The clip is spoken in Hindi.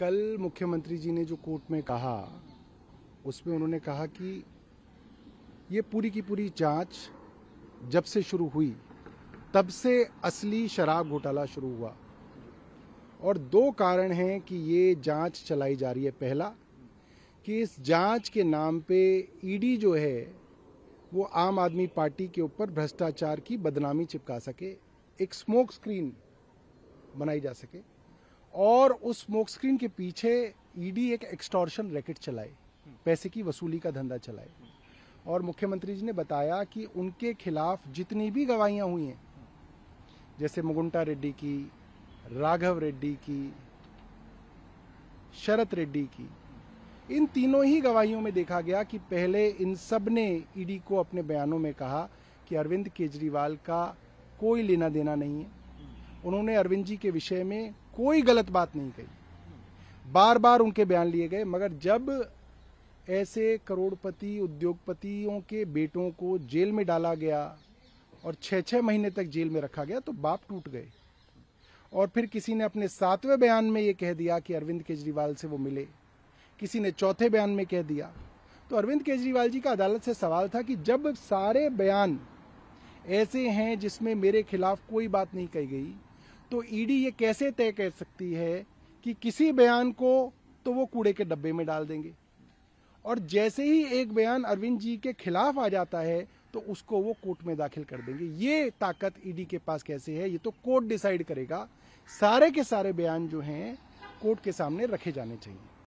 कल मुख्यमंत्री जी ने जो कोर्ट में कहा उसमें उन्होंने कहा कि ये पूरी की पूरी जांच जब से शुरू हुई तब से असली शराब घोटाला शुरू हुआ और दो कारण हैं कि ये जांच चलाई जा रही है पहला कि इस जांच के नाम पे ईडी जो है वो आम आदमी पार्टी के ऊपर भ्रष्टाचार की बदनामी चिपका सके एक स्मोक स्क्रीन बनाई जा सके और उस स्मोक स्क्रीन के पीछे ईडी e एक एक्सटॉर्शन रैकेट चलाए पैसे की वसूली का धंधा चलाए और मुख्यमंत्री जी ने बताया कि उनके खिलाफ जितनी भी गवाहियां हुई हैं जैसे मुगुंटा रेड्डी की राघव रेड्डी की शरत रेड्डी की इन तीनों ही गवाहियों में देखा गया कि पहले इन सब ने ईडी e को अपने बयानों में कहा कि अरविंद केजरीवाल का कोई लेना देना नहीं है उन्होंने अरविंद जी के विषय में कोई गलत बात नहीं कही बार बार उनके बयान लिए गए मगर जब ऐसे करोड़पति उद्योगपतियों के बेटों को जेल में डाला गया और छः छः महीने तक जेल में रखा गया तो बाप टूट गए और फिर किसी ने अपने सातवें बयान में ये कह दिया कि अरविंद केजरीवाल से वो मिले किसी ने चौथे बयान में कह दिया तो अरविंद केजरीवाल जी का अदालत से सवाल था कि जब सारे बयान ऐसे हैं जिसमें मेरे खिलाफ कोई बात नहीं कही गई तो ईडी e ये कैसे तय कर सकती है कि किसी बयान को तो वो कूड़े के डब्बे में डाल देंगे और जैसे ही एक बयान अरविंद जी के खिलाफ आ जाता है तो उसको वो कोर्ट में दाखिल कर देंगे ये ताकत ईडी e के पास कैसे है ये तो कोर्ट डिसाइड करेगा सारे के सारे बयान जो हैं कोर्ट के सामने रखे जाने चाहिए